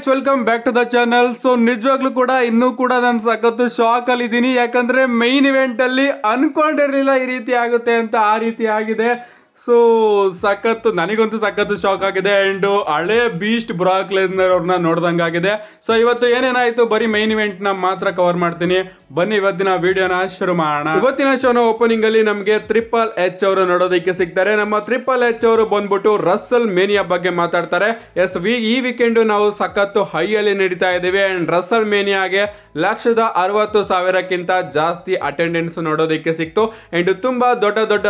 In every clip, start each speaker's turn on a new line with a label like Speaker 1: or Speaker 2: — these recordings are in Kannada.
Speaker 1: guys welcome back to the channel so ನಿಜವಾಗ್ಲೂ ಕೂಡ ಇನ್ನೂ ಕೂಡ ನಾನು ಸಖತ್ತು ಶಾಕ್ ಅಲ್ಲಿ ಇದ್ದೀನಿ ಯಾಕಂದ್ರೆ ಮೈನ್ ಇವೆಂಟ್ ಅಲ್ಲಿ ಅನ್ಕೊಂಡಿರ್ಲಿಲ್ಲ ಈ ರೀತಿ ಆಗುತ್ತೆ ಅಂತ ಆ ರೀತಿ ಆಗಿದೆ ಸೊ ಸಖತ್ ನನಗಂತೂ ಸಖತ್ ಶಾಕ್ ಆಗಿದೆ ಅಂಡ್ ಹಳೆ ಬೀಸ್ಟ್ ಬ್ರಾಕ್ ಲೆಸ್ನರ್ ಅವ್ರನ್ನ ಆಗಿದೆ ಸೊ ಇವತ್ತು ಏನೇನಾಯ್ತು ಬರೀ ಮೈನ್ ನ ಮಾತ್ರ ಕವರ್ ಮಾಡ್ತೀನಿ ಬನ್ನಿ ಇವತ್ತಿನ ವಿಡಿಯೋನ ಶುರು ಮಾಡೋಣ ಇವತ್ತಿನ ಶೋನ ಓಪನಿಂಗ್ ಅಲ್ಲಿ ನಮಗೆ ತ್ರಿಪಲ್ ಎಚ್ ಅವರು ನೋಡೋದಕ್ಕೆ ಸಿಗ್ತಾರೆ ನಮ್ಮ ತ್ರಿಪಲ್ ಎಚ್ ಅವರು ಬಂದ್ಬಿಟ್ಟು ರಸ್ಸಲ್ ಮೇನಿಯಾ ಬಗ್ಗೆ ಮಾತಾಡ್ತಾರೆ ಎಸ್ ವಿ ಈ ವೀಕೆಂಡ್ ನಾವು ಸಖತ್ತು ಅಲ್ಲಿ ನಡೀತಾ ಇದ್ದೀವಿ ಅಂಡ್ ರಸ್ಸಲ್ ಮೇನಿಯಾಗೆ ಲಕ್ಷದ ಅರವತ್ತು ಸಾವಿರಕ್ಕಿಂತ ಜಾಸ್ತಿ ಅಟೆಂಡೆನ್ಸ್ ನೋಡೋದಕ್ಕೆ ಸಿಕ್ತು ಅಂಡ್ ತುಂಬಾ ದೊಡ್ಡ ದೊಡ್ಡ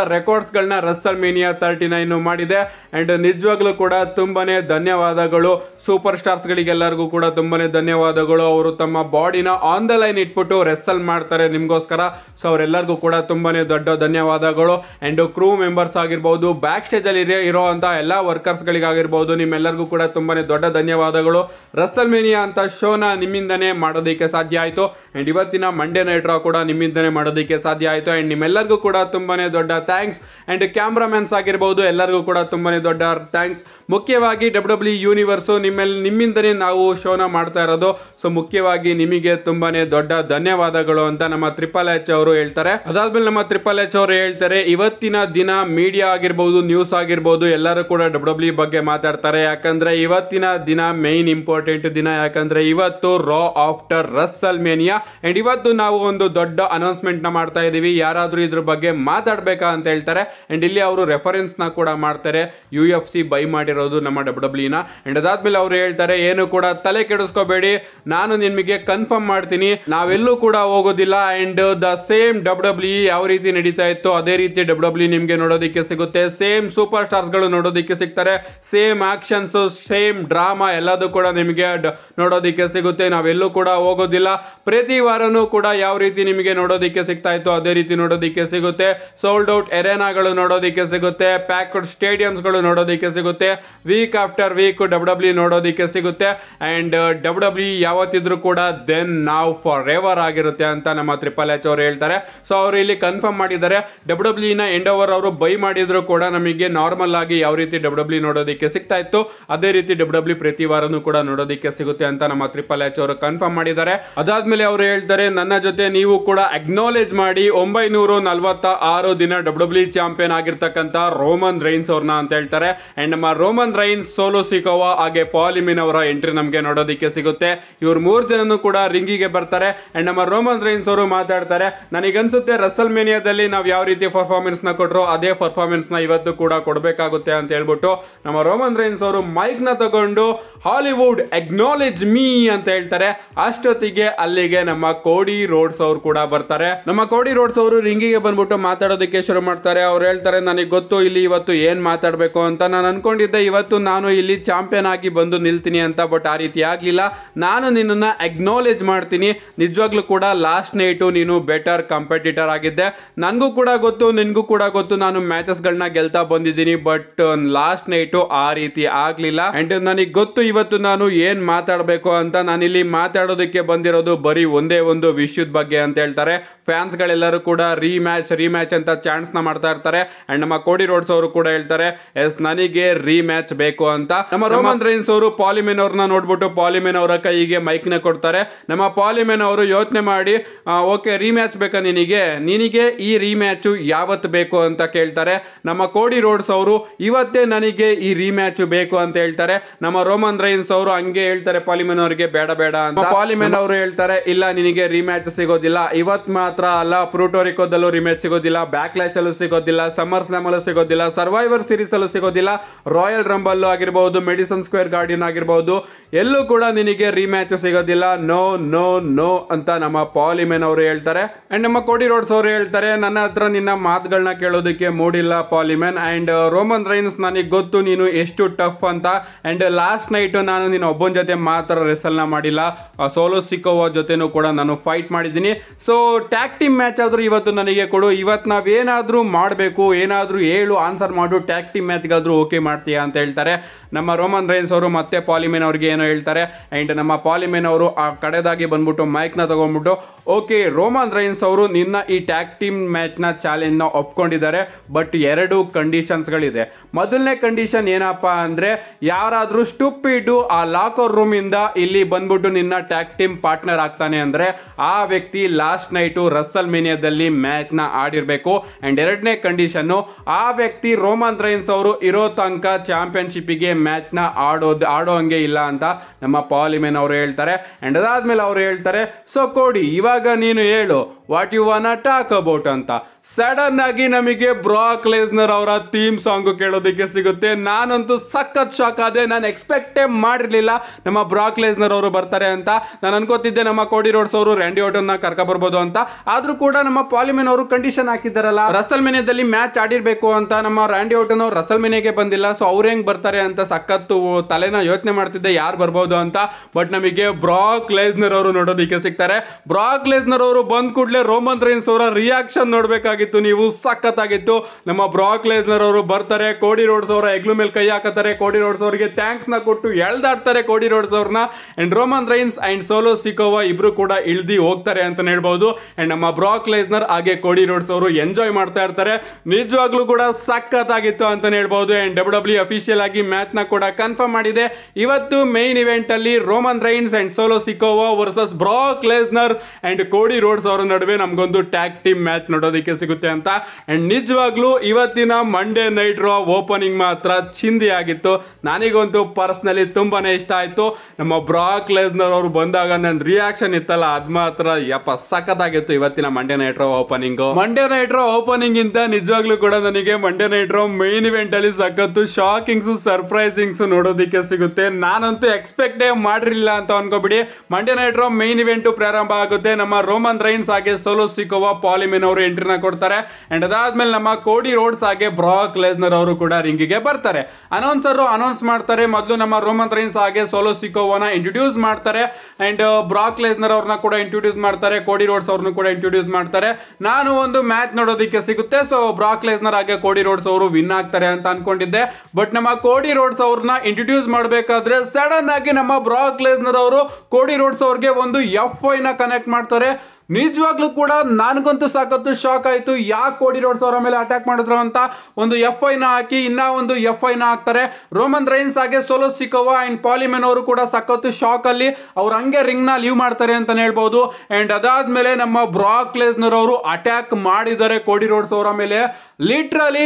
Speaker 1: ಗಳನ್ನ WrestleMania mania thirty nine ಮಾಡಿದೆ ಅಂಡ್ ನಿಜವಾಗ್ಲೂ ಕೂಡ ತುಂಬಾನೇ ಧನ್ಯವಾದಗಳು ಸೂಪರ್ ಸ್ಟಾರ್ಸ್ ಗಳಿಗೆಲ್ಲರಿಗೂ ಕೂಡ ತುಂಬಾನೇ ಧನ್ಯವಾದಗಳು ಅವರು ತಮ್ಮ ಬಾಡಿನ ಆನ್ ದ ಲೈನ್ ಇಟ್ಬಿಟ್ಟು ರೆಸ್ಸಲ್ ಮಾಡ್ತಾರೆ ನಿಮ್ಗೋಸ್ಕರ ಸೊ ಅವರೆಲ್ಲರಿಗೂ ಕೂಡ ತುಂಬಾನೇ ದೊಡ್ಡ ಧನ್ಯವಾದಗಳು ಅಂಡ್ ಕ್ರೂ ಮೆಂಬರ್ಸ್ ಆಗಿರ್ಬೋದು ಬ್ಯಾಕ್ ಸ್ಟೇಜ್ ಅಲ್ಲಿ ಇರೋ ಎಲ್ಲ ವರ್ಕರ್ಸ್ ಗಳಿಗಾಗಿರ್ಬಹುದು ನಿಮ್ಮೆಲ್ಲರಿಗೂ ಕೂಡ ತುಂಬಾನೇ ದೊಡ್ಡ ಧನ್ಯವಾದಗಳು ರಸಲ್ ಮೇನಿಯಾ ಅಂತ ಶೋನ ನಿಮ್ಮಿಂದನೇ ಮಾಡೋದಕ್ಕೆ ಸಾಧ್ಯ ಆಯಿತು ಅಂಡ್ ಇವತ್ತಿನ ಮಂಡೇ ನೈಟ್ ರಾ ಕೂಡ ನಿಮ್ಮಿಂದನೇ ಮಾಡೋದಕ್ಕೆ ಸಾಧ್ಯ ಆಯಿತು ಅಂಡ್ ನಿಮ್ಮೆಲ್ಲರಿಗೂ ಕೂಡ ತುಂಬಾನೇ ದೊಡ್ಡ ಥ್ಯಾಂಕ್ಸ್ ಅಂಡ್ ಕ್ಯಾಮ್ರಾಮನ್ ಫ್ಯಾನ್ಸ್ ಆಗಿರ್ಬೋದು ಎಲ್ಲರಿಗೂ ಕೂಡ ತುಂಬಾನೇ ದೊಡ್ಡ ಥ್ಯಾಂಕ್ಸ್ ಮುಖ್ಯವಾಗಿ ಡಬ್ಲ್ಯೂ ಡಬ್ಲ್ಯೂ ಯೂನಿವರ್ಸು ನಿಮ್ಮಲ್ಲಿ ನಿಮ್ಮಿಂದನೇ ನಾವು ಶೋನ ಮಾಡ್ತಾ ಇರೋದು ಸೊ ಮುಖ್ಯವಾಗಿ ನಿಮಗೆ ತುಂಬಾನೇ ದೊಡ್ಡ ಧನ್ಯವಾದಗಳು ಅಂತ ನಮ್ಮ ತ್ರಿಪಲ್ ಎಚ್ ಅವರು ಹೇಳ್ತಾರೆ ಅದಾದ್ಮೇಲೆ ನಮ್ಮ ತ್ರಿಪಲ್ ಎಚ್ ಅವರು ಹೇಳ್ತಾರೆ ಇವತ್ತಿನ ದಿನ ಮೀಡಿಯಾ ಆಗಿರ್ಬೋದು ನ್ಯೂಸ್ ಆಗಿರ್ಬೋದು ಎಲ್ಲರೂ ಕೂಡ ಡಬ್ಲ್ಯೂ e ಬಗ್ಗೆ ಮಾತಾಡ್ತಾರೆ ಯಾಕಂದ್ರೆ ಇವತ್ತಿನ ದಿನ ಮೇನ್ ಇಂಪಾರ್ಟೆಂಟ್ ದಿನ ಯಾಕಂದ್ರೆ ಇವತ್ತು ರಾ ಆಫ್ಟರ್ ರಸ್ಸಲ್ ಅಂಡ್ ಇವತ್ತು ನಾವು ಒಂದು ದೊಡ್ಡ ಅನೌನ್ಸ್ಮೆಂಟ್ ನ ಮಾಡ್ತಾ ಇದೀವಿ ಯಾರಾದ್ರೂ ಇದ್ರ ಬಗ್ಗೆ ಮಾತಾಡ್ಬೇಕಾ ಅಂತ ಹೇಳ್ತಾರೆ ಅಂಡ್ ಇಲ್ಲಿ ಅವರು ರೆಫರೆನ್ಸ್ನ ಕೂಡ ಮಾಡ್ತಾರೆ ಯು ಎಫ್ ಸಿ ಬೈ ಮಾಡಿರೋದು ನಮ್ಮ ಡಬ್ಲ್ಯೂ ಡಬ್ಲ್ಯೂನ ಆ್ಯಂಡ್ ಅದಾದ್ಮೇಲೆ ಅವರು ಹೇಳ್ತಾರೆ ಏನು ಕೂಡ ತಲೆ ಕೆಡಿಸ್ಕೋಬೇಡಿ ನಾನು ನಿಮಗೆ ಕನ್ಫರ್ಮ್ ಮಾಡ್ತೀನಿ ನಾವೆಲ್ಲೂ ಕೂಡ ಹೋಗೋದಿಲ್ಲ and the same W W ಯಾವ ರೀತಿ ನಡೀತಾ ಇತ್ತು ಅದೇ ರೀತಿ ಡಬ್ಲ್ಯೂ ಡಬ್ಲ್ಯೂ e ನಿಮಗೆ ನೋಡೋದಕ್ಕೆ ಸಿಗುತ್ತೆ ಸೇಮ್ ಸೂಪರ್ ಸ್ಟಾರ್ಸ್ಗಳು ನೋಡೋದಕ್ಕೆ ಸಿಗ್ತಾರೆ ಸೇಮ್ ಆಕ್ಷನ್ಸ್ ಸೇಮ್ ಡ್ರಾಮಾ ಎಲ್ಲದೂ ಕೂಡ ನಿಮಗೆ ನೋಡೋದಕ್ಕೆ ಸಿಗುತ್ತೆ ನಾವೆಲ್ಲೂ ಕೂಡ ಹೋಗೋದಿಲ್ಲ ಪ್ರತಿ ವಾರನೂ ಕೂಡ ಯಾವ ರೀತಿ ನಿಮಗೆ ನೋಡೋದಕ್ಕೆ ಸಿಗ್ತಾ ಇತ್ತು ಅದೇ ರೀತಿ ನೋಡೋದಕ್ಕೆ ಸಿಗುತ್ತೆ ಸೋಲ್ಡ್ ಔಟ್ ಎರೇನಾಗಳು ನೋಡೋದಕ್ಕೆ ಸಿಗುತ್ತೆ ಸಿಗುತ್ತೆ ಪ್ಯಾಕ್ಡ್ ಸ್ಟೇಡಿಯಂಸ್ಗಳು ನೋಡೋದಕ್ಕೆ ಸಿಗುತ್ತೆ ವೀಕ್ ಆಫ್ಟರ್ ವೀಕ್ ಡಬ್ಲ್ಯೂ ನೋಡೋದಕ್ಕೆ ಸಿಗುತ್ತೆ ಆ್ಯಂಡ್ ಡಬ್ಲ್ಯೂ uh, e ಯಾವತ್ತಿದ್ರೂ ಕೂಡ ದೆನ್ ನಾವು ಫಾರ್ ಎವರ್ ಆಗಿರುತ್ತೆ ಅಂತ ನಮ್ಮ ತ್ರಿಪಲ್ ಎಚ್ ಅವರು ಹೇಳ್ತಾರೆ ಸೊ ಅವರು ಇಲ್ಲಿ ಕನ್ಫರ್ಮ್ ಮಾಡಿದ್ದಾರೆ ಡಬ್ಲ್ಯೂನ ಎಂಡ್ ಓವರ್ ಅವರು ಬೈ ಮಾಡಿದ್ರು ಕೂಡ ನಮಗೆ ನಾರ್ಮಲ್ ಆಗಿ ಯಾವ ರೀತಿ ಡಬ್ಲ್ಯೂ e ನೋಡೋದಕ್ಕೆ ಸಿಗ್ತಾ ಇತ್ತು ಅದೇ ರೀತಿ ಡಬ್ಲ್ಯೂ e ಪ್ರತಿ ವಾರನೂ ಕೂಡ ನೋಡೋದಕ್ಕೆ ಸಿಗುತ್ತೆ ಅಂತ ನಮ್ಮ ತ್ರಿಪಲ್ ಎಚ್ ಅವರು ಕನ್ಫರ್ಮ್ ಮಾಡಿದ್ದಾರೆ ಅದಾದ್ಮೇಲೆ ಅವರು ಹೇಳ್ತಾರೆ ನನ್ನ ಜೊತೆ ನೀವು ಕೂಡ ಅಗ್ನಾಲೇಜ್ ಮಾಡಿ ಒಂಬೈನೂರ ನಲವತ್ತ ಆರು ದಿನ ಡಬ್ಲ್ಯೂ ಚಾಂಪಿಯನ್ ಆಗಿರ್ತಕ್ಕಂಥ ರೋಮನ್ ರೈನ್ಸ್ ಅವ್ರನ್ನ ಅಂತ ಹೇಳ್ತಾರೆ ಅಂಡ್ ನಮ್ಮ ರೋಮನ್ ರೈನ್ಸ್ ಸೋಲೋ ಸಿಕೋವಾ ಹಾಗೆ ಪಾಲಿಮಿನ್ ಅವರ ಎಂಟ್ರಿ ನಮಗೆ ನೋಡೋದಕ್ಕೆ ಸಿಗುತ್ತೆ ಇವರು ಮೂರು ಜನನು ಕೂಡ ರಿಂಗಿಗೆ ಬರ್ತಾರೆ ಅಂಡ್ ನಮ್ಮ ರೋಮನ್ ರೈನ್ಸ್ ಅವರು ಮಾತಾಡ್ತಾರೆ ಅನ್ಸುತ್ತೆ ರಸಲ್ ಮೇನಿಯಾದಲ್ಲಿ ನಾವು ಯಾವ ರೀತಿ ಪರ್ಫಾರ್ಮೆನ್ಸ್ ನ ಕೊಟ್ಟರು ಅದೇ ಪರ್ಫಾರ್ಮೆನ್ಸ್ ನ ಇವತ್ತು ಕೂಡ ಕೊಡಬೇಕಾಗುತ್ತೆ ಅಂತ ಹೇಳ್ಬಿಟ್ಟು ನಮ್ಮ ರೋಮನ್ ರೈನ್ಸ್ ಅವರು ಮೈಕ್ ನ ತಗೊಂಡು ಹಾಲಿವುಡ್ ಎಗ್ನಾಲೇಜ್ ಮೀ ಅಂತ ಹೇಳ್ತಾರೆ ಅಷ್ಟೊತ್ತಿಗೆ ಅಲ್ಲಿಗೆ ನಮ್ಮ ಕೋಡಿ ರೋಡ್ಸ್ ಅವರು ಕೂಡ ಬರ್ತಾರೆ ನಮ್ಮ ಕೋಡಿ ರೋಡ್ಸ್ ಅವರು ರಿಂಗಿಗೆ ಬಂದ್ಬಿಟ್ಟು ಮಾತಾಡೋದಕ್ಕೆ ಶುರು ಮಾಡ್ತಾರೆ ಅವ್ರು ಹೇಳ್ತಾರೆ ನನಗೆ ಗೊತ್ತು ಇಲ್ಲಿ ಇವತ್ತು ಏನು ಮಾತಾಡಬೇಕು ಅಂತ ನಾನು ಅಂದ್ಕೊಂಡಿದ್ದೆ ಇವತ್ತು ನಾನು ಇಲ್ಲಿ ಚಾಂಪಿಯನ್ ಆಗಿ ಬಂದು ನಿಲ್ತೀನಿ ಅಂತ ಬಟ್ ಆ ರೀತಿ ಆಗಲಿಲ್ಲ ನಾನು ನಿನ್ನನ್ನು ಅಗ್ನೋಲೇಜ್ ಮಾಡ್ತೀನಿ ನಿಜವಾಗ್ಲೂ ಕೂಡ ಲಾಸ್ಟ್ ನೈಟು ನೀನು ಬೆಟರ್ ಕಾಂಪಿಟೇಟರ್ ಆಗಿದ್ದೆ ನನಗೂ ಕೂಡ ಗೊತ್ತು ನಿನಗೂ ಕೂಡ ಗೊತ್ತು ನಾನು ಮ್ಯಾಚಸ್ಗಳನ್ನ ಗೆಲ್ತಾ ಬಂದಿದ್ದೀನಿ ಬಟ್ ಲಾಸ್ಟ್ ನೈಟು ಆ ರೀತಿ ಆಗಲಿಲ್ಲ ಆ್ಯಂಡ್ ನನಗೆ ಗೊತ್ತು ಇವತ್ತು ನಾನು ಏನು ಮಾತಾಡಬೇಕು ಅಂತ ನಾನಿಲ್ಲಿ ಮಾತಾಡೋದಕ್ಕೆ ಬಂದಿರೋದು ಬರೀ ಒಂದೇ ಒಂದು ವಿಷಯದ ಬಗ್ಗೆ ಅಂತ ಹೇಳ್ತಾರೆ ಫ್ಯಾನ್ಸ್ಗಳೆಲ್ಲರೂ ಕೂಡ ರೀ ಮ್ಯಾಚ್ ರೀ ಮ್ಯಾಚ್ ಅಂತ ಚಾನ್ಸ್ನ ಮಾಡ್ತಾ ಇರ್ತಾರೆ ಆ್ಯಂಡ್ ನಮ್ಮ ಕೋಡಿ ರೋಡ್ಸ್ ಅವರು ಕೂಡ ಹೇಳ್ತಾರೆ ಎಸ್ ನನಗೆ ಮ್ಯಾಚ್ ಬೇಕು ಅಂತ ನಮ್ಮ ರೋಮನ್ ರೈನ್ಸ್ ಅವರು ಪಾಲಿಮೆನ್ ಅವ್ರನ್ನ ನೋಡ್ಬಿಟ್ಟು ಪಾಲಿಮೆನ್ ಅವರ ಕೈಗೆ ಮೈಕ್ ನ ಕೊಡ್ತಾರೆ ನಮ್ಮ ಪಾಲಿಮೆನ್ ಅವರು ಯೋಚನೆ ಮಾಡಿ ಓಕೆ ರೀಮ್ಯಾಚ್ ಬೇಕಾ ನಿನಗೆ ನಿನಗೆ ಈ ರೀಮ್ಯಾಚು ಯಾವತ್ತು ಬೇಕು ಅಂತ ಕೇಳ್ತಾರೆ ನಮ್ಮ ಕೋಡಿ ರೋಡ್ಸ್ ಅವರು ಇವತ್ತೇ ನನಗೆ ಈ ರೀಮ್ಯಾಚ್ ಬೇಕು ಅಂತ ಹೇಳ್ತಾರೆ ನಮ್ಮ ರೋಮನ್ ರೈನ್ಸ್ ಅವರು ಹಂಗೆ ಹೇಳ್ತಾರೆ ಪಾಲಿಮೆನ್ ಅವರಿಗೆ ಬೇಡ ಬೇಡ ಅಂತ ಪಾಲಿಮೆನ್ ಅವರು ಹೇಳ್ತಾರೆ ಇಲ್ಲ ನಿನಗೆ ರಿಮ್ಯಾಚ್ ಸಿಗೋದಿಲ್ಲ ಇವತ್ ಮಾತ್ರ ಅಲ್ಲ ರೀ ಮ್ಯಾಚ್ ಸಿಗೋದಿಲ್ಲ ಬ್ಯಾಕ್ ಅಲ್ಲೂ ಸಿಗೋದಿಲ್ಲ ಸಮರ್ ಅಲ್ಲೂ ಸಿಗೋದಿಲ್ಲ ಸರ್ವೈವರ್ ಸೀರೀಸ್ ಅಲ್ಲೂ ಸಿಗೋದಿಲ್ಲ ರಾಯಲ್ ರಂಬಲ್ ಆಗಿರ್ಬೋದು ಮೆಡಿಸನ್ ಸ್ಕ್ವೇರ್ ಗಾರ್ಡಿಯನ್ ಆಗಿರ್ಬೋದು ಎಲ್ಲೂ ಕೂಡ ನಿನಗೆ ಮ್ಯಾಚ್ ಸಿಗೋದಿಲ್ಲ ನೋ ನೋ ನೋ ಅಂತ ನಮ್ಮ ಪಾಲಿಮೆನ್ ಅವರು ಹೇಳ್ತಾರೆ ಅಂಡ್ ನಮ್ಮ ಕೋಡಿ ರೋಡ್ಸ್ ಅವರು ಹೇಳ್ತಾರೆ ನನ್ನ ಹತ್ರ ನಿನ್ನ ಮಾತುಗಳನ್ನ ಕೇಳೋದಕ್ಕೆ ಮೂಡಿಲ್ಲ ಪಾಲಿಮೆನ್ ಅಂಡ್ ರೋಮನ್ ರೈನ್ಸ್ ನನಗೆ ಗೊತ್ತು ನೀನು ಎಷ್ಟು ಟಫ್ ಅಂತ ಅಂಡ್ ಲಾಸ್ಟ್ ನೈಟ್ ನಾನು ನಿನ್ನ ಒಬ್ಬನ ಜೊತೆ ಮಾತ್ರ ರೆಸಲ್ನ ಮಾಡಿಲ್ಲ ಸೋಲೋ ಸಿಕ್ಕೋವ ಜೊತೆನೂ ಕೂಡ ನಾನು ಫೈಟ್ ಮಾಡಿದ್ದೀನಿ ಸೊ ಟ್ಯಾಕ್ ಟೀಮ್ ಮ್ಯಾಚ್ ಆದರೂ ಇವತ್ತು ನನಗೆ ಕೊಡು ಇವತ್ತು ನಾವೇನಾದರೂ ಮಾಡಬೇಕು ಏನಾದರೂ ಏಳು ಆನ್ಸರ್ ಮಾಡು ಟ್ಯಾಕ್ ಟೀಮ್ ಮ್ಯಾಚ್ಗಾದರೂ ಓಕೆ ಮಾಡ್ತೀಯಾ ಅಂತ ಹೇಳ್ತಾರೆ ನಮ್ಮ ರೋಮನ್ ರೈನ್ಸ್ ಅವರು ಮತ್ತೆ ಪಾಲಿಮೇನ್ ಅವ್ರಿಗೆ ಏನೋ ಹೇಳ್ತಾರೆ ಆ್ಯಂಡ್ ನಮ್ಮ ಪಾಲಿಮೇನ್ ಅವರು ಆ ಕಡೆದಾಗಿ ಬಂದ್ಬಿಟ್ಟು ಮೈಕ್ನ ತಗೊಂಡ್ಬಿಟ್ಟು ಓಕೆ ರೋಮನ್ ರೈನ್ಸ್ ಅವರು ನಿನ್ನ ಈ ಟ್ಯಾಕ್ ಟೀಮ್ ಮ್ಯಾಚ್ನ ಚಾಲೆಂಜ್ನ ಒಪ್ಕೊಂಡಿದ್ದಾರೆ ಬಟ್ ಎರಡು ಕಂಡೀಷನ್ಸ್ಗಳಿದೆ ಮೊದಲನೇ ಕಂಡೀಷನ್ ಏನಪ್ಪ ಅಂದರೆ ಯಾರಾದರೂ ಇಟ್ಟು ಆ ಲಾಕರ್ ರೂಮಿಂದ ಇಲ್ಲಿ ಬಂದ್ಬಿಟ್ಟು ನಿನ್ನ ಟ್ಯಾಕ್ ಟೀಮ್ ಪಾರ್ಟ್ನರ್ ಆಗ್ತಾನೆ ಅಂದರೆ ಆ ವ್ಯಕ್ತಿ ಲಾಸ್ಟ್ ನೈಟು ರಸ್ಸಲ್ ಮೇನಿಯಾದಲ್ಲಿ ಮ್ಯಾಚ್ನ ಆಡಿರಬೇಕು ಆ್ಯಂಡ್ ಎರಡನೇ ಕಂಡೀಷನ್ನು ಆ ಆ ವ್ಯಕ್ತಿ ರೋಮನ್ ರೈನ್ಸ್ ಅವರು ಇರೋ ತನಕ ಚಾಂಪಿಯನ್ಶಿಪ್ಪಿಗೆ ಮ್ಯಾಚ್ನ ಆಡೋದು ಆಡೋ ಹಂಗೆ ಇಲ್ಲ ಅಂತ ನಮ್ಮ ಪಾಲಿಮೆನ್ ಅವರು ಹೇಳ್ತಾರೆ ಅಂಡ್ ಅದಾದಮೇಲೆ ಅವ್ರು ಹೇಳ್ತಾರೆ ಸೊ ಕೋಡಿ ಇವಾಗ ನೀನು ಹೇಳು what you want talk about ಅಂತ ಸಡನ್ ಆಗಿ ನಮಗೆ ಬ್ರಾಕ್ ಲೇಸ್ನರ್ ಅವರ ಥೀಮ್ ಸಾಂಗ್ ಕೇಳೋದಕ್ಕೆ ಸಿಗುತ್ತೆ ನಾನಂತೂ ಸಖತ್ ಶಾಕ್ ಆದೆ ನಾನು ಎಕ್ಸ್ಪೆಕ್ಟೇ ಮಾಡಿರಲಿಲ್ಲ ನಮ್ಮ ಬ್ರಾಕ್ ಲೇಸ್ನರ್ ಅವರು ಬರ್ತಾರೆ ಅಂತ ನಾನು ಅನ್ಕೋತಿದ್ದೆ ನಮ್ಮ ಕೋಡಿ ರೋಡ್ಸ್ ಅವರು ರ್ಯಾಂಡಿ ಓಟನ್ನ ಕರ್ಕ ಬರ್ಬೋದು ಅಂತ ಆದರೂ ಕೂಡ ನಮ್ಮ ಪಾಲಿಮೆನ್ ಅವರು ಕಂಡೀಷನ್ ಹಾಕಿದ್ದಾರಲ್ಲ ರಸಲ್ ಮೆನೆಯಲ್ಲಿ ಮ್ಯಾಚ್ ಆಡಿರಬೇಕು ಅಂತ ನಮ್ಮ ರ್ಯಾಂಡಿ ಓಟನ್ ಅವ್ರು ರಸಲ್ ಮೆನೆಗೆ ಬಂದಿಲ್ಲ ಸೊ ಅವ್ರು ಹೆಂಗೆ ಬರ್ತಾರೆ ಅಂತ ಸಖತ್ತು ತಲೆನ ಯೋಚನೆ ಮಾಡ್ತಿದ್ದೆ ಯಾರು ಬರ್ಬೋದು ಅಂತ ಬಟ್ ನಮಗೆ ಬ್ರಾಕ್ ಲೇಸ್ನರ್ ಅವರು ನೋಡೋದಕ್ಕೆ ಸಿಗ್ತಾರೆ ಬ್ರಾಕ್ ಲೇಸ್ನರ್ ಅವರು ಬಂದ ಕೂಡಲೇ ರೋಮನ್ ರೈನ್ಸ್ ಅವರ ರಿಯಾಕ್ಷನ್ ನೋಡಬೇಕಾಗಿತ್ತು ನೀವು ಸಖತ್ತಾಗಿತ್ತು ನಮ್ಮ ಬ್ರಾಕ್ ಲೇಸ್ನರ್ ಅವರು ಬರ್ತಾರೆ ಕೋಡಿ ರೋಡ್ಸ್ ಅವರ ಹೆಗ್ಲು ಮೇಲೆ ಕೈ ಹಾಕತಾರೆ ಕೋಡಿ ರೋಡ್ಸ್ ಅವರಿಗೆ ಥ್ಯಾಂಕ್ಸ್ನ ಕೊಟ್ಟು ಎಳ್ದಾಡ್ತಾರೆ ಕೋಡಿ ರೋಡ್ಸ್ ಅವ್ರನ್ನ and Roman Reigns and Solo Sikoa ಇಬ್ಬರು ಕೂಡ ಇಳ್ದಿ ಹೋಗ್ತಾರೆ ಅಂತ ಹೇಳ್ಬೋದು ಆ್ಯಂಡ್ ನಮ್ಮ ಬ್ರಾಕ್ ಲೇಸ್ನರ್ ಹಾಗೆ ಕೋಡಿ ರೋಡ್ಸ್ ಅವರು ಎಂಜಾಯ್ ಮಾಡ್ತಾ ಇರ್ತಾರೆ ನಿಜವಾಗ್ಲೂ ಕೂಡ ಸಖತ್ತಾಗಿತ್ತು ಅಂತ ಹೇಳ್ಬೋದು ಅಂಡ್ ಡಬ್ಲ್ಯೂ ಡಬ್ಲ್ಯೂ ಅಫಿಷಿಯಲ್ ಆಗಿ ನ ಕೂಡ ಕನ್ಫರ್ಮ್ ಮಾಡಿದೆ ಇವತ್ತು ಮೇನ್ ಅಲ್ಲಿ Roman Reigns and Solo Sikoa versus Brock Lesnar and Cody Rhodes ಅವರ ನಡುವೆ ಇದ್ದೇವೆ ನಮಗೊಂದು ಟ್ಯಾಗ್ ಟೀಮ್ ಮ್ಯಾಚ್ ನೋಡೋದಕ್ಕೆ ಸಿಗುತ್ತೆ ಅಂತ ಅಂಡ್ ನಿಜವಾಗ್ಲೂ ಇವತ್ತಿನ ಮಂಡೇ ನೈಟ್ ರೋ ಓಪನಿಂಗ್ ಮಾತ್ರ ಚಿಂದಿ ಆಗಿತ್ತು ನನಗಂತೂ ಪರ್ಸ್ನಲಿ ತುಂಬಾನೇ ಇಷ್ಟ ಆಯ್ತು ನಮ್ಮ ಬ್ರಾಕ್ ಲೆಸ್ನರ್ ಅವರು ಬಂದಾಗ ನನ್ನ ರಿಯಾಕ್ಷನ್ ಇತ್ತಲ್ಲ ಅದ್ ಮಾತ್ರ ಯಪ್ಪ ಸಖತ್ತಾಗಿತ್ತು ಇವತ್ತಿನ Monday night Raw opening Monday night Raw opening ಇಂದ ನಿಜವಾಗ್ಲೂ ಕೂಡ ನನಗೆ Monday night Raw main event ಅಲ್ಲಿ ಸಖತ್ತು ಶಾಕಿಂಗ್ಸ್ ಸರ್ಪ್ರೈಸಿಂಗ್ಸ್ ನೋಡೋದಿಕ್ಕೆ ಸಿಗುತ್ತೆ ನಾನಂತೂ ಎಕ್ಸ್ಪೆಕ್ಟೇ ಮಾಡಿರಲಿಲ್ಲ ಅಂತ ಅನ್ಕೋಬಿಡಿ Monday night Raw main event ಪ್ರಾರಂಭ ಆಗುತ್ತೆ ನಮ್ಮ ರೋಮನ್ ರೈನ್ಸ್ ಹಾಗೆ ಸೋಲು ಸಿಗೋವಾ ಪಾಲಿಮೆನ್ ಅವರು ಎಂಟ್ರಿನ ಕೊಡ್ತಾರೆ ಅಂಡ್ ಅದಾದ್ಮೇಲೆ ನಮ್ಮ ಕೋಡಿ ರೋಡ್ಸ್ ಹಾಗೆ ಬ್ರಾಕ್ ಲೆಸ್ನರ್ ಅವರು ಕೂಡ ರಿಂಗಿಗೆ ಬರ್ತಾರೆ ಅನೌನ್ಸರ್ ಅನೌನ್ಸ್ ಮಾಡ್ತಾರೆ ಮೊದಲು ನಮ್ಮ ರೋಮನ್ ರೈನ್ಸ್ ಹಾಗೆ ಸೋಲೋ ಸಿಕೋವನ ಇಂಟ್ರೊಡ್ಯೂಸ್ ಮಾಡ್ತಾರೆ ಅಂಡ್ ಬ್ರಾಕ್ ಲೆಸ್ನರ್ ಅವ್ರನ್ನ ಕೂಡ ಇಂಟ್ರೊಡ್ಯೂಸ್ ಮಾಡ್ತಾರೆ ಕೋಡಿ ರೋಡ್ಸ್ ಅವ್ರನ್ನ ಕೂಡ ಇಂಟ್ರೊಡ್ಯೂಸ್ ಮಾಡ್ತಾರೆ ನಾನು ಒಂದು ಮ್ಯಾಚ್ ನೋಡೋದಕ್ಕೆ ಸಿಗುತ್ತೆ ಸೊ ಬ್ರಾಕ್ ಲೆಸ್ನರ್ ಹಾಗೆ ಕೋಡಿ ರೋಡ್ಸ್ ಅವರು ವಿನ್ ಆಗ್ತಾರೆ ಅಂತ ಅನ್ಕೊಂಡಿದ್ದೆ ಬಟ್ ನಮ್ಮ ಕೋಡಿ ರೋಡ್ಸ್ ಅವ್ರನ್ನ ಇಂಟ್ರೊಡ್ಯೂಸ್ ಮಾಡಬೇಕಾದ್ರೆ ಸಡನ್ ಆಗಿ ನಮ್ಮ ಬ್ರಾಕ್ ಲೆಸ್ನರ್ ಅವರು ಕೋಡಿ ರೋಡ್ಸ್ ಅವ್ರಿಗೆ ಒಂದು ಎಫ್ ಐ ನ ಕನೆಕ್ಟ್ ಮಾಡ್ತಾರೆ ನಿಜವಾಗ್ಲೂ ಕೂಡ ನನಗಂತೂ ಸಾಕತ್ತು ಶಾಕ್ ಆಯಿತು ಯಾಕೆ ಕೋಡಿ ರೋಡ್ ಅವರ ಮೇಲೆ ಅಟ್ಯಾಕ್ ಮಾಡಿದ್ರು ಅಂತ ಒಂದು ಎಫ್ ನ ಹಾಕಿ ಇನ್ನ ಒಂದು ಎಫ್ ನ ಹಾಕ್ತಾರೆ ರೋಮನ್ ರೈನ್ಸ್ ಹಾಗೆ ಸೋಲೋ ಸಿಕೋವಾ ಅಂಡ್ ಪಾಲಿಮೆನ್ ಅವರು ಕೂಡ ಶಾಕ್ ಅಲ್ಲಿ ಅವ್ರು ಹಂಗೆ ನ ಲೀವ್ ಮಾಡ್ತಾರೆ ಅಂತಲೇ ಹೇಳ್ಬಹುದು ಅಂಡ್ ಅದಾದ್ಮೇಲೆ ನಮ್ಮ ಬ್ರಾಕ್ ಲೇಸ್ನರ್ ಅವರು ಅಟ್ಯಾಕ್ ಮಾಡಿದ್ದಾರೆ ಕೋಡಿ ರೋಡ್ಸ್ ಅವರ ಮೇಲೆ ಲಿಟ್ರಲಿ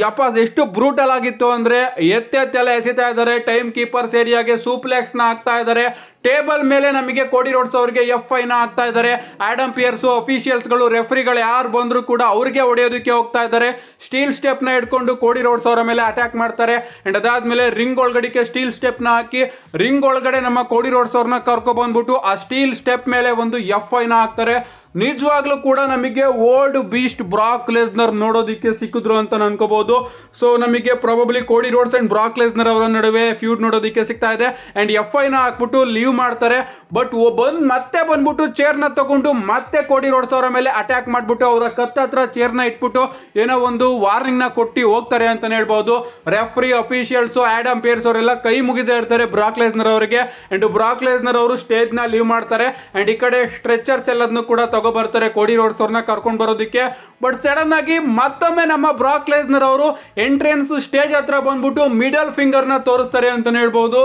Speaker 1: ಯಪ್ಪ ಎಷ್ಟು ಬ್ರೂಟಲ್ ಆಗಿತ್ತು ಅಂದ್ರೆ ಎತ್ತೆತ್ತೆಲ್ಲ ಎಸಿತಾ ಇದ್ದಾರೆ ಟೈಮ್ ಕೀಪರ್ಸ್ ಏರಿಯಾಗೆ ಸೂಪ್ಲೆಕ್ಸ್ ನ ಹಾಕ್ತಾ ಇದ್ದಾರೆ ಟೇಬಲ್ ಮೇಲೆ ನಮಗೆ ಕೋಡಿ ರೋಡ್ಸ್ ಅವ್ರಿಗೆ ಎಫ್ ಐ ನ ಹಾಕ್ತಾ ಇದ್ದಾರೆ ಆಡಮ್ ಪಿಯರ್ಸು ಅಫಿಷಿಯಲ್ಸ್ಗಳು ರೆಫ್ರಿಗಳು ಯಾರು ಬಂದರೂ ಕೂಡ ಅವ್ರಿಗೆ ಹೊಡೆಯೋದಕ್ಕೆ ಹೋಗ್ತಾ ಇದ್ದಾರೆ ಸ್ಟೀಲ್ ನ ಹಿಡ್ಕೊಂಡು ಕೋಡಿ ರೋಡ್ಸ್ ಅವರ ಮೇಲೆ ಅಟ್ಯಾಕ್ ಮಾಡ್ತಾರೆ ಅಂಡ್ ಅದಾದ್ಮೇಲೆ ರಿಂಗ್ ಒಳಗಡೆಗೆ ಸ್ಟೀಲ್ ಸ್ಟೆಪ್ ನ ಹಾಕಿ ರಿಂಗ್ ಒಳಗಡೆ ನಮ್ಮ ಕೋಡಿ ರೋಡ್ಸ್ ಅವ್ರನ್ನ ಕರ್ಕೊಬಂದ್ಬಿಟ್ಟು ಆ ಸ್ಟೀಲ್ ಸ್ಟೆಪ್ ಮೇಲೆ ಒಂದು ಎಫ್ ಐ ನ ಹಾಕ್ತಾರೆ ನಿಜವಾಗ್ಲೂ ಕೂಡ ನಮಗೆ ಓಲ್ಡ್ ಬೀಸ್ಟ್ ಬ್ರಾಕ್ ಲೆಸ್ನರ್ ನೋಡೋದಕ್ಕೆ ಸಿಕ್ಕಿದ್ರು ಅಂತ ಅನ್ಕೋಬಹುದು ಸೊ ನಮಗೆ probably Cody Rhodes and Brock Lesnar ಅವರ ನಡುವೆ ಫ್ಯೂಡ್ ನೋಡೋದಕ್ಕೆ ಸಿಗ್ತಾ ಇದೆ ಅಂಡ್ ಎಫ್ ನ ಹಾಕ್ಬಿಟ್ಟು ಲೀವ್ ಮಾಡ್ತಾರೆ ಬಟ್ ಬಂದ್ ಮತ್ತೆ ಬಂದ್ಬಿಟ್ಟು ನ ತಗೊಂಡು ಮತ್ತೆ ಕೋಡಿ ರೋಡ್ಸ್ ಅವರ ಮೇಲೆ ಅಟ್ಯಾಕ್ ಮಾಡ್ಬಿಟ್ಟು ಅವರ ಕತ್ತ ಹತ್ರ ನ ಇಟ್ಬಿಟ್ಟು ಏನೋ ಒಂದು ವಾರ್ನಿಂಗ್ ನ ಕೊಟ್ಟಿ ಹೋಗ್ತಾರೆ ಅಂತಾನೆ ಹೇಳ್ಬಹುದು ರೆಫ್ರಿ ಅಫಿಷಿಯಲ್ಸ್ ಆಡಮ್ ಪೇರ್ಸ್ ಅವರೆಲ್ಲ ಕೈ ಮುಗಿದೇ ಇರ್ತಾರೆ ಬ್ರಾಕ್ ಲೆಸ್ನರ್ ಅವರಿಗೆ ಅಂಡ್ ಬ್ರಾಕ್ ಲೆಸ್ನರ್ ಅವರು ಸ್ಟೇಜ್ ನ ಲೀವ್ ಮಾಡ್ತಾರೆ ಅಂಡ್ ಈ ಕಡೆ ಸ್ಟ್ರೆಚರ್ಸ್ ಎಲ್ಲದನ್ನು ಕೂಡ ತಗೋ ಬರ್ತಾರೆ ಕೋಡಿ ರೋಡ್ಸ್ ಅವ್ರನ್ನ ಕರ್ಕೊಂಡು ಬರೋದಕ್ಕೆ ಬಟ್ ಸಡನ್ ಆಗಿ ಮತ್ತೊಮ್ಮೆ ನಮ್ಮ ಬ್ರಾಕ್ ಲೆಸ್ನರ್ ಅವರು ಎಂಟ್ರೆನ್ಸ್ ಸ್ಟೇಜ್ ಹತ್ರ ಬಂದ್ಬಿಟ್ಟು ಮಿಡಲ್ ಫಿಂಗರ್ ನ ತೋರಿಸ್ತಾರೆ ಅಂತಾನೆ ಹೇಳ್ಬಹುದು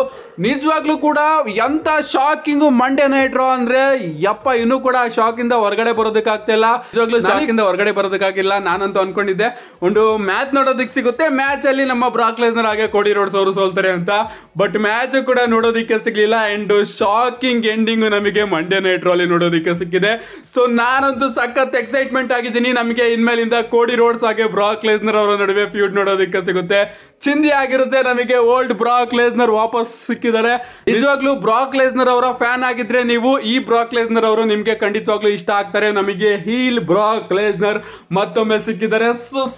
Speaker 1: ನಿಜವಾಗ್ಲೂ ಕೂಡ ಎಂತ ಶಾಕಿಂಗ್ ಮಂಡೆ ನೈಟ್ರೋ ಅಂದ್ರೆ ಯಪ್ಪ ಇನ್ನು ಕೂಡ ಶಾಕ್ ಇಂದ ಹೊರಗಡೆ ಬರೋದಕ್ಕಾಗ್ತಾ ಇಲ್ಲ ನಿಜವಾಗ್ಲೂ ಶಾಕ್ ಇಂದ ಹೊರಗಡೆ ಬರೋದಕ್ಕಾಗಿಲ್ಲ ನಾನಂತೂ ಅನ್ಕೊಂಡಿದ್ದೆ ಒಂದು ಮ್ಯಾಚ್ ನೋಡೋದಕ್ಕೆ ಸಿಗುತ್ತೆ ಮ್ಯಾಚ್ ಅಲ್ಲಿ ನಮ್ಮ ಬ್ರಾಕ್ ಲೆಸ್ನರ್ ಹಾಗೆ ಕೋಡಿ ರೋಡ್ಸ್ ಅವರು ಸೋಲ್ತಾರೆ ಅಂತ ಬಟ್ ಮ್ಯಾಚ್ ಕೂಡ ನೋಡೋದಿಕ್ಕೆ ಸಿಗ್ಲಿಲ್ಲ ಅಂಡ್ ಶಾಕಿಂಗ್ ಎಂಡಿಂಗ್ ನಮಗೆ ಮಂಡೇ ನೈಟ್ ಅಲ್ಲಿ ನೋಡೋದಿಕ್ಕೆ ಸಿಕ್ಕಿದೆ ಸೊ ಸೊ ನಾನಂತೂ ಸಖತ್ ಎಕ್ಸೈಟ್ಮೆಂಟ್ ಆಗಿದ್ದೀನಿ ನಮಗೆ ಇನ್ಮೇಲಿಂದ ಕೋಡಿ ರೋಡ್ಸ್ ಹಾಗೆ ಬ್ರಾಕ್ ಲೆಸ್ನರ್ ಅವರ ನಡುವೆ ಫ್ಯೂಡ್ ನೋಡೋದಕ್ಕೆ ಸಿಗುತ್ತೆ ಚಿಂದಿ ಆಗಿರುತ್ತೆ ನಮಗೆ ಓಲ್ಡ್ ಬ್ರಾಕ್ ಲೇಸ್ನರ್ ವಾಪಸ್ ಸಿಕ್ಕಿದ್ದಾರೆ ನಿಜವಾಗ್ಲೂ ಬ್ರಾಕ್ ಲೇಸ್ನರ್ ಅವರ ಫ್ಯಾನ್ ಆಗಿದ್ರೆ ನೀವು ಈ ಬ್ರಾಕ್ ಲೇಸ್ನರ್ ಅವರು ನಿಮಗೆ ಖಂಡಿತವಾಗ್ಲೂ ಇಷ್ಟ ಆಗ್ತಾರೆ ನಮಗೆ ಹೀಲ್ ಬ್ರಾಕ್ ಲೇಸ್ನರ್ ಮತ್ತೊಮ್ಮೆ ಸಿಕ್ಕಿದ್ದಾರೆ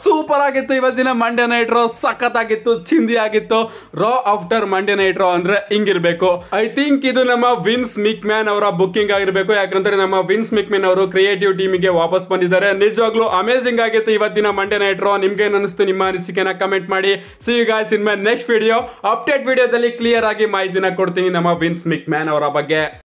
Speaker 1: ಸೂಪರ್ ಆಗಿತ್ತು ಇವತ್ತಿನ ಮಂಡ್ಯ ನೈಟ್ ರೋ ಸಖತ್ ಆಗಿತ್ತು ಚಿಂದಿ ಆಗಿತ್ತು Raw after Monday night Raw ಅಂದ್ರೆ ಹಿಂಗಿರ್ಬೇಕು ಐ ಥಿಂಕ್ ಇದು ನಮ್ಮ ವಿನ್ಸ್ ಮಿಕ್ ಮ್ಯಾನ್ ಅವರ ಬುಕ್ಕಿಂಗ್ ಆಗಿರಬೇಕು ಯಾಕಂದ್ರೆ ನಮ್ಮ ವಿನ್ಸ್ ಮಿಕ್ ಮ್ಯಾನ್ ಅವರು ಕ್ರಿಯೇಟಿವ್ ಟೀಮಿಗೆ ವಾಪಸ್ ಬಂದಿದ್ದಾರೆ ನಿಜವಾಗ್ಲೂ ಅಮೇಸಿಂಗ್ ಆಗಿತ್ತು ಇವತ್ತಿನ ಮಂಡೇ ನೈಟ್ ರೋ ನಿಮ್ಗೆ ಅನಿಸ್ತು ನಿಮ್ಮ ಅನಿಸಿಕೆನ ಕಮೆಂಟ್ ಮಾಡಿ see guys in my next video update ವಿಡಿಯೋದಲ್ಲಿ ಕ್ಲಿಯರ್ ಆಗಿ ಮಾಹಿತಿನ ಕೊಡ್ತೀನಿ ನಮ್ಮ ವಿನ್ಸ್ ಮಿಕ್ ಮ್ಯಾನ್ ಅವರ ಬಗ್ಗೆ